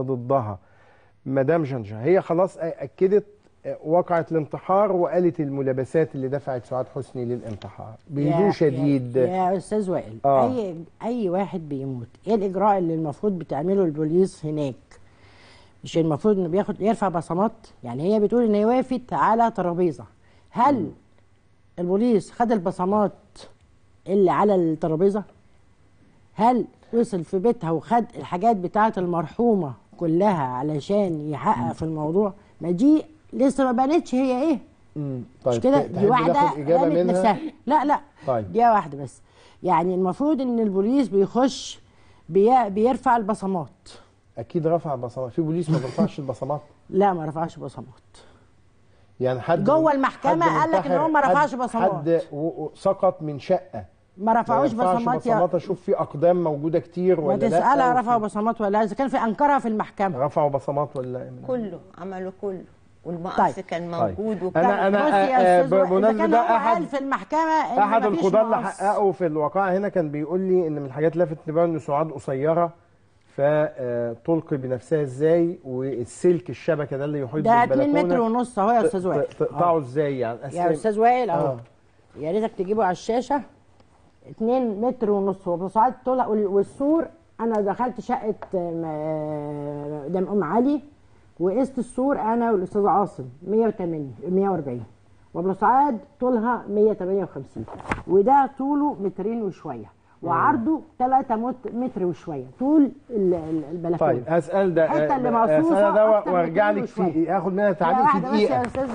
ضدها مدام جنجا هي خلاص اكدت وقعت الانتحار وقالت الملابسات اللي دفعت سعاد حسني للانتحار بهدوء شديد يا, يا استاذ وائل آه. اي اي واحد بيموت ايه الاجراء اللي المفروض بتعمله البوليس هناك مش المفروض انه بياخد يرفع بصمات يعني هي بتقول ان هي وافت على ترابيزه هل م. البوليس خد البصمات اللي على الترابيزه هل وصل في بيتها وخد الحاجات بتاعه المرحومه كلها علشان يحقق في الموضوع ما دي لسه ما بانتش هي ايه طيب مش كده دي واحده إجابة منها؟ نفسها لا لا طيب. دي واحده بس يعني المفروض ان البوليس بيخش بي... بيرفع البصمات اكيد رفع البصمات في بوليس ما بيرفعش البصمات لا ما رفعش بصمات يعني حد جوه المحكمه قال لك ان هو ما رفعش بصمات حد سقط من شقه ما رفعوش بصمات يا بصمات اشوف في اقدام موجوده كتير ولا ما تسالها رفعوا بصمات ولا اذا كان في انكرها في المحكمه رفعوا بصمات ولا إيه؟ كله عملوا كله والمقص طيب. كان طيب. موجود طيب. وكان انا انا آه، آه، بمناسبه ده احد في المحكمه إن احد القضاه اللي حققوا في الواقعه هنا كان بيقول لي ان من الحاجات اللي لافت انتباهي ان سعاد قصيره فتلقي آه، بنفسها ازاي والسلك الشبكه ده اللي يحيط ده 2 متر ونص اهو يا استاذ وائل تقطعه ازاي يعني يا استاذ وائل اهو يا ريتك تجيبه على الشاشه 2 متر ونص وبصعات طلع والسور انا دخلت شقه آه، قدام ام علي وقست السور انا والاستاذ عاصم 180 140 سعاد طولها 158 وده طوله مترين وشويه وعرضه 3 متر وشويه طول البلكونه طيب هسال ده الحته اللي آه، آه، مقصوصه هسال ده وارجع لك فيه اخد منها تعليق في دقيقه يا استاذ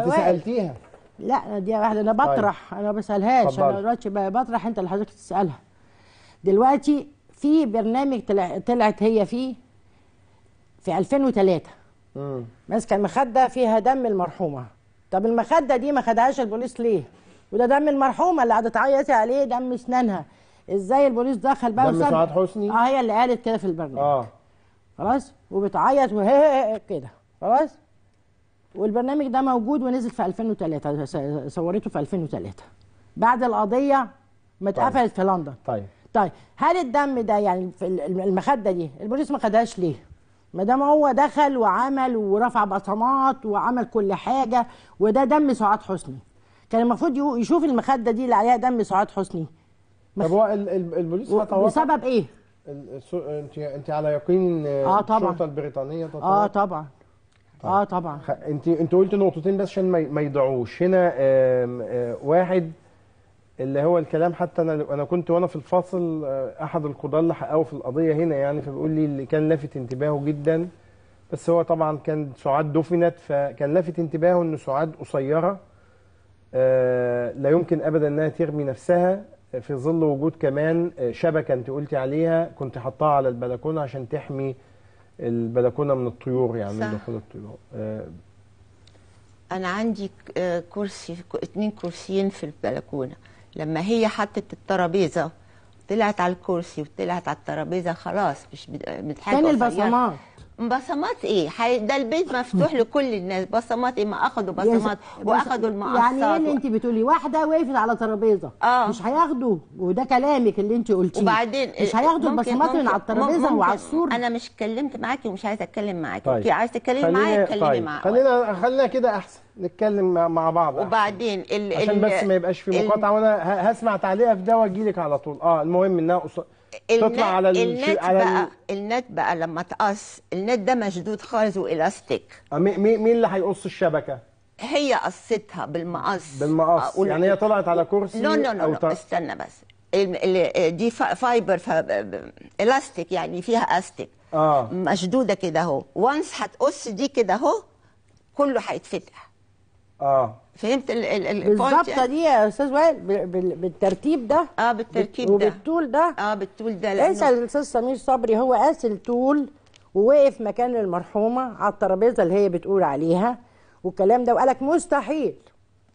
انت سالتيها لا دي واحده انا طيب. بطرح طيب. انا ما بسالهاش انا دلوقتي بطرح انت اللي حضرتك تسالها دلوقتي في برنامج طلعت هي فيه في 2003 امم ماسكه المخده فيها دم المرحومه طب المخده دي ما خدهاش البوليس ليه وده دم المرحومه اللي قعدت تعيط عليه دم اسنانها ازاي البوليس دخل بقى دم سعاد حسني اه هي اللي قالت كده في البرنامج اه خلاص وبتعيط وهي كده خلاص والبرنامج ده موجود ونزل في 2003 صورته في 2003 بعد القضيه ما اتقفلت طيب. في لندن طيب طيب هل الدم ده يعني في المخده دي البوليس ما خدهاش ليه؟ ما دام هو دخل وعمل ورفع بصمات وعمل كل حاجه وده دم سعاد حسني كان المفروض يشوف المخده دي اللي عليها دم سعاد حسني طب هو البوليس ما بسبب ايه؟ انت انت على يقين آه الشرطه البريطانيه تتوقع. اه طبعا طيب. اه طبعا انت انت قلت نقطتين بس عشان ما يضيعوش هنا آم آم آه، واحد اللي هو الكلام حتى انا انا كنت وانا في الفصل آه، احد القضاه اللي حققوا في القضيه هنا يعني فبيقول لي اللي كان لافت انتباهه جدا بس هو طبعا كان سعاد دفنت فكان لافت انتباهه ان سعاد قصيره آه، لا يمكن ابدا انها ترمي نفسها في ظل وجود كمان شبكه انت قلتي عليها كنت حطاها على البلكونه عشان تحمي البلكونه من الطيور يعني صح. من دخول الطيور آه، انا عندي آه، كرسي اتنين كرسيين في البلكونه لما هي حطت الترابيزه طلعت على الكرسي وطلعت على الترابيزه خلاص مش بتحاجه كان البصمات بصمات ايه؟ ده البيت مفتوح لكل الناس بصمات ايه؟ ما اخدوا بصمات واخدوا المقصات يعني ايه اللي انت بتقولي واحده وقفت على ترابيزه آه. مش هياخدوا وده كلامك اللي انت قلتيه وبعدين مش هياخدوا البصمات من على الترابيزه وعلى السور انا مش اتكلمت معاكي ومش عايزه اتكلم معاكي طيب. عايزه تتكلمي معايا اتكلمي طيب. معايا خلينا خلينا كده احسن نتكلم مع بعض وبعدين عشان بس ما يبقاش في مقاطعه وانا هسمع تعليقها في ده واجي لك على طول اه المهم انها قص... تطلع على النت على بقى النت بقى لما تقص النت ده مشدود خالص والاستيك آه، مين اللي هيقص الشبكه هي قصتها بالمقص بالمقص آه، يعني هي طلعت على كرسي لا لا لا استنى بس دي فايبر الاستيك يعني فيها استيك اه مشدوده كده اهو وانس هتقص دي كده اهو كله هيتفتح اه فهمت ال ال بالظبط يعني؟ دي يا استاذ وائل بالترتيب ده اه بالترتيب ده وبالطول ده اه بالطول ده اسال الاستاذ سمير صبري هو قاس الطول ووقف مكان المرحومه على الترابيزه اللي هي بتقول عليها والكلام ده وقالك مستحيل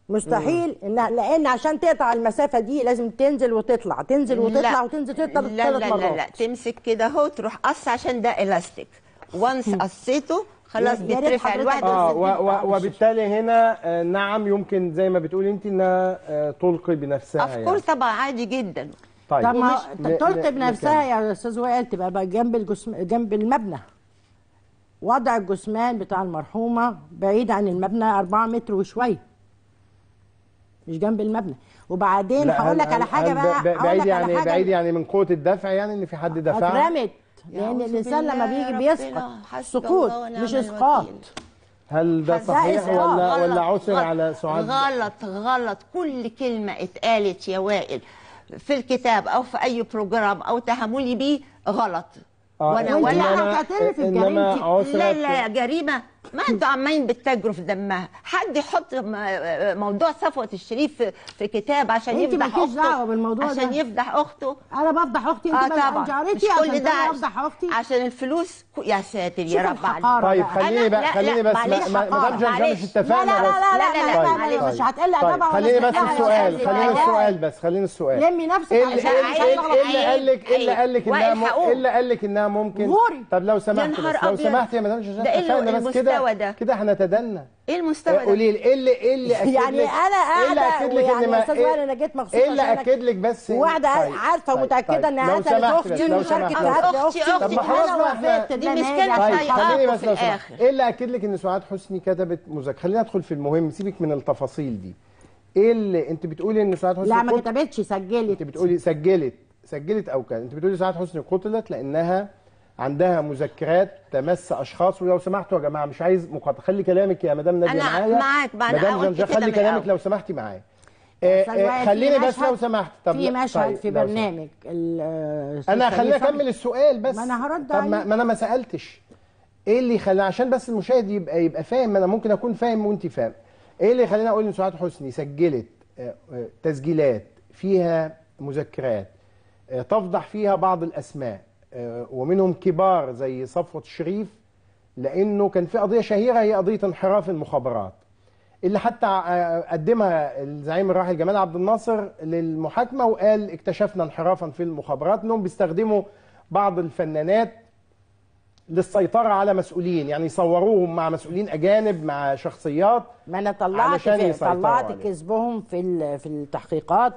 مستحيل ان لان عشان تقطع المسافه دي لازم تنزل وتطلع تنزل وتطلع لا وتنزل تطلع ثلاث لا, لا لا لا تمسك كده اهو تروح قص عشان ده الاستيك وانس قصيته خلاص بيترفع الواحد اه وبالتالي هنا آه، نعم يمكن زي ما بتقولي انت انها آه، تلقي بنفسها افكار يعني. طبعا عادي جدا طيب طب ما تلقي بنفسها يا استاذ وائل تبقى جنب الجسم جنب المبنى وضع الجثمان بتاع المرحومه بعيد عن المبنى 4 متر وشويه مش جنب المبنى وبعدين هقول لك على حاجه بقى بعيد يعني بعيد يعني من قوه الدفع يعني ان في حد دفع اترمت لان الانسان لما بيجي بيسقط سقوط مش اسقاط هل ده صحيح ولا غلط ولا عثر على سعاد غلط غلط كل كلمه اتقالت يا وائل في الكتاب او في اي بروجرام او تهملي بيه غلط آه وانا ولا لك الجريمه لا لا جريمه ما انتوا عمالين بتتاجروا في دمها حد يحط موضوع صفوه الشريف في كتاب عشان يفضح اخته دعوه بالموضوع عشان ده. يفضح اخته انا بفضح اختي انت آه طبعا جارتي مش كل ده بفضح اختي عشان الفلوس يا ساتر يا رب عليك طيب خليني بقى خليني بس ما دام جرجر مش اتفقنا لا لا لا لا لا مش هتقل طبعا خليني بس السؤال خليني السؤال بس خليني السؤال لمي نفسك إيه عشان إيه إيه اللي قال لك اللي قال لك انها اللي قال لك انها ممكن طب لو سمحت لو سمحت يا مدام جرجر اتفقنا بس كده المستوى ده كده هنتدنى ايه المستوى ده قولي لي ايه اللي ايه اللي اكد يعني انا إيه قاعده إيه يعني يا استاذ وائل انا جيت مخصوص ايه اللي اكد لك بس وقاعده طيب، عارفه طيب، طيب، ومتاكده ان قتلت اختي ومشاركه قتل اختي طب ما خلاص ما احنا دي مشكله في الاخر ايه اللي اكد لك ان سعاد حسني كتبت مذاكره خلينا ندخل في المهم سيبك من التفاصيل دي ايه اللي انت بتقولي ان سعاد حسني لا ما كتبتش سجلت انت بتقولي سجلت سجلت او كان انت بتقولي سعاد حسني قتلت لانها عندها مذكرات تمس اشخاص ولو سمحتوا يا جماعه مش عايز مقاطعه خلي كلامك يا مدام ناديه معايا معاك مدام جنجا خلي كلامك لو سمحتي معايا آه، آه، خليني بس لو سمحت طب في مشهد طيب في برنامج انا خليني اكمل السؤال بس ما انا هرد طب ما انا ما سالتش ايه اللي خلاني عشان بس المشاهد يبقى يبقى فاهم انا ممكن اكون فاهم وانت فاهم ايه اللي خلاني اقول ان سعاد حسني سجلت آه، تسجيلات فيها مذكرات تفضح فيها بعض الاسماء آه، ومنهم كبار زي صفوة الشريف لأنه كان في قضية شهيرة هي قضية انحراف المخابرات اللي حتى آه، قدمها الزعيم الراحل جمال عبد الناصر للمحاكمة وقال اكتشفنا انحرافا في المخابرات انهم بيستخدموا بعض الفنانات للسيطرة على مسؤولين يعني يصوروهم مع مسؤولين أجانب مع شخصيات ما أنا طلعت طلعت كذبهم في في التحقيقات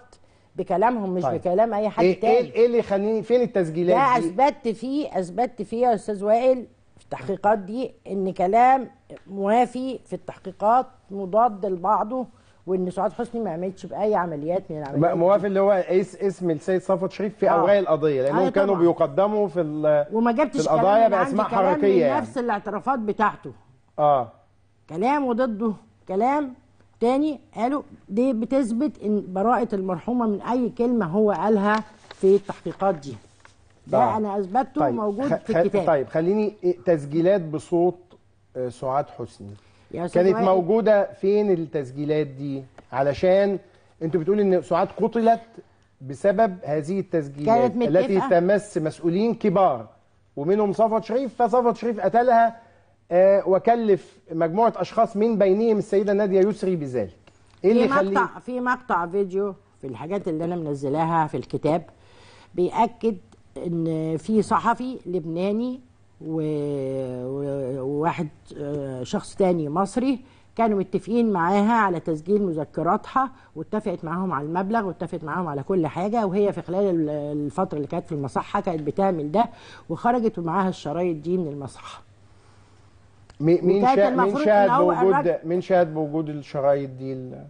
بكلامهم مش طيب. بكلام اي حد إيه, إيه تاني ايه اللي يخليني فين التسجيلات ده دي؟ اثبتت فيه اثبتت فيه يا استاذ وائل في التحقيقات دي ان كلام موافي في التحقيقات مضاد لبعضه وان سعاد حسني ما عملتش باي عمليات من العمليات موافق اللي هو اس اسم السيد صفوت شريف في آه. اوراق القضيه لانهم آه، كانوا بيقدموا في وما جبتش القضايا باسماء حركيه يعني نفس الاعترافات بتاعته اه كلام وضده كلام تاني قالوا دي بتثبت ان براءه المرحومه من اي كلمه هو قالها في التحقيقات دي ده طيب. انا اثبته طيب. موجود في الكتاب طيب خليني تسجيلات بصوت آه، سعاد حسني كانت موجوده فين التسجيلات دي علشان انتوا بتقولوا ان سعاد قتلت بسبب هذه التسجيلات التي تمس مسؤولين كبار ومنهم صفوت شريف فصفوت شريف قتلها آه، وكلف مجموعه اشخاص من بينهم السيده ناديه يسري بذلك ايه اللي في مقطع في مقطع فيديو في الحاجات اللي انا منزلاها في الكتاب بياكد ان في صحفي لبناني وواحد آه، شخص تاني مصري كانوا متفقين معاها على تسجيل مذكراتها واتفقت معاهم على المبلغ واتفقت معاهم على كل حاجه وهي في خلال الفتره اللي كانت في المصحه كانت بتعمل ده وخرجت ومعاها الشرايط دي من المصحه مين شا... مين شاهد بوجود مين شاهد بوجود الشرايط دي ال...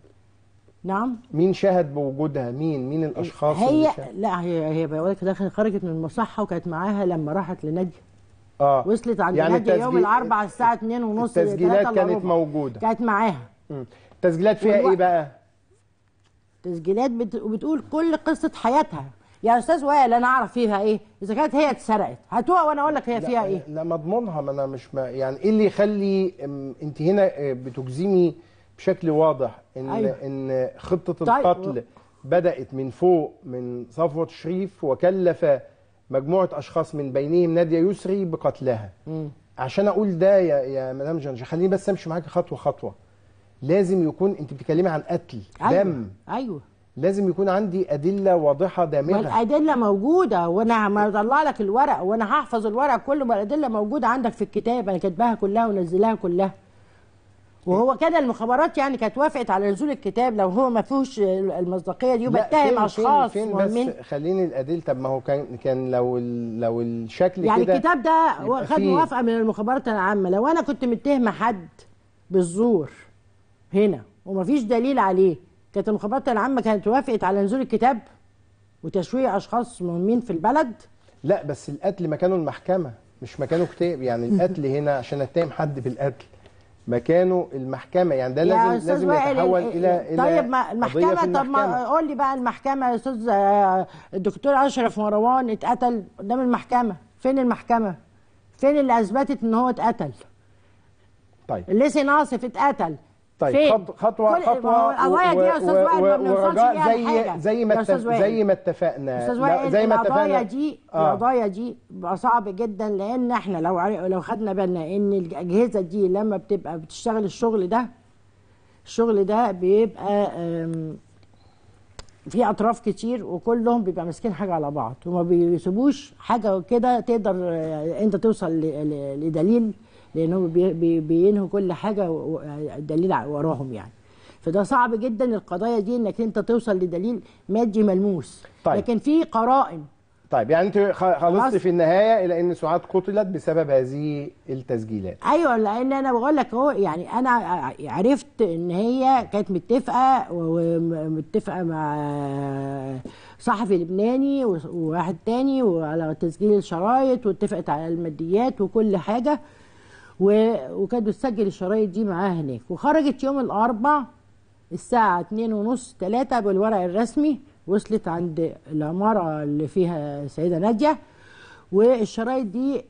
نعم مين شهد بوجودها مين مين الاشخاص هي اللي لا هي هي بقول لك دخلت خرجت من المصحه وكانت معاها لما راحت لناديه اه وصلت عند يعني ناديه يوم الاربعاء الساعه 2 ونص التسجيلات كانت موجوده كانت معاها التسجيلات فيها ايه بقى تسجيلات بت... بتقول كل قصه حياتها يا استاذ وائل انا اعرف فيها ايه اذا كانت هي اتسرقت هاتوها وانا اقول لك هي فيها ايه لا مضمونها ما انا مش ما يعني ايه اللي يخلي انت هنا آه، بتجزمي بشكل واضح ان أيوة. ان خطه طيب. القتل بدات من فوق من صفوه شريف وكلف مجموعه اشخاص من بينهم ناديه يسري بقتلها م. عشان اقول ده يا يا مدام جنج خليني بس امشي معاكي خطوه خطوه لازم يكون انت بتتكلمي عن قتل أيوة. دم ايوه لازم يكون عندي ادله واضحه دامغه الادله موجوده وانا هطلع لك الورق وانا هحفظ الورق كله الادله موجوده عندك في الكتاب انا كاتباها كلها ونزلها كلها وهو كده المخابرات يعني كانت وافقت على نزول الكتاب لو هو ما فيهوش المصداقيه دي وبتهم اشخاص فين, فين بس خليني الادله طب ما هو كان كان لو لو الشكل يعني كده يعني الكتاب ده خد موافقه من المخابرات العامه لو انا كنت متهمه حد بالزور هنا وما فيش دليل عليه كانت المخابرات العامه كانت وافقت على نزول الكتاب وتشويه اشخاص مهمين في البلد لا بس القتل مكانه المحكمه مش مكانه كتاب يعني القتل هنا عشان اتهم حد بالقتل مكانه المحكمه يعني ده لازم لازم يتحول إيه، الى الى طيب ما المحكمه طب ما قول لي بقى المحكمه يا استاذ آه، الدكتور اشرف مروان اتقتل قدام المحكمه فين المحكمه فين اللي اثبتت ان هو اتقتل طيب ليسي ناصف اتقتل طيب خطوه خطوه خطوه ورجاء زي زي ما زي ما اتفقنا زي ما اتفقنا القضايا دي آه. القضايا دي صعب جدا لان احنا لو لو خدنا بالنا ان الاجهزه دي لما بتبقى بتشتغل الشغل ده الشغل ده بيبقى في اطراف كتير وكلهم بيبقى ماسكين حاجه على بعض وما بيسيبوش حاجه كده تقدر آه، انت توصل لدليل لانه بينهوا كل حاجة دليل وراهم يعني فده صعب جدا القضايا دي انك انت توصل لدليل مادي ملموس طيب. لكن في قرائن طيب يعني انت خلصت في النهايه الى ان سعاد قتلت بسبب هذه التسجيلات ايوه لان انا بقول لك اهو يعني انا عرفت ان هي كانت متفقه ومتفقه مع صحفي لبناني وواحد تاني وعلى تسجيل الشرايط واتفقت على الماديات وكل حاجه وكانت بتسجل الشرايط دي معاها هناك وخرجت يوم الاربع الساعة اتنين ونص تلاتة بالورق الرسمي وصلت عند العمارة اللي فيها السيدة نادية والشرايط دي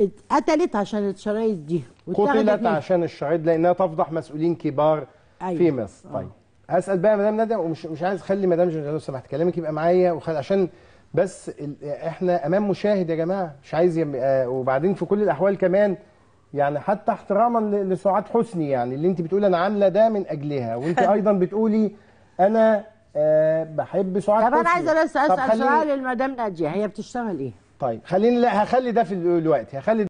اتقتلت عشان الشرايط دي قتلت عشان الشرايط لانها تفضح مسؤولين كبار أيوة. في مصر آه. طيب هسال بقى مدام نادية ومش مش عايز اخلي مدام جنجال لو سمحت كلامك يبقى معايا وخل... عشان بس ال... احنا امام مشاهد يا جماعه مش عايز يم... آه وبعدين في كل الاحوال كمان يعني حتى احتراما لسعاد حسني يعني اللي انت بتقولي انا عامله ده من اجلها وانت ايضا بتقولي انا أه بحب سعاد حسني طب انا عايزه بس اسال سؤال للمدام ناديه هي بتشتغل ايه؟ طيب خليني لا هخلي ده في الوقت هخلي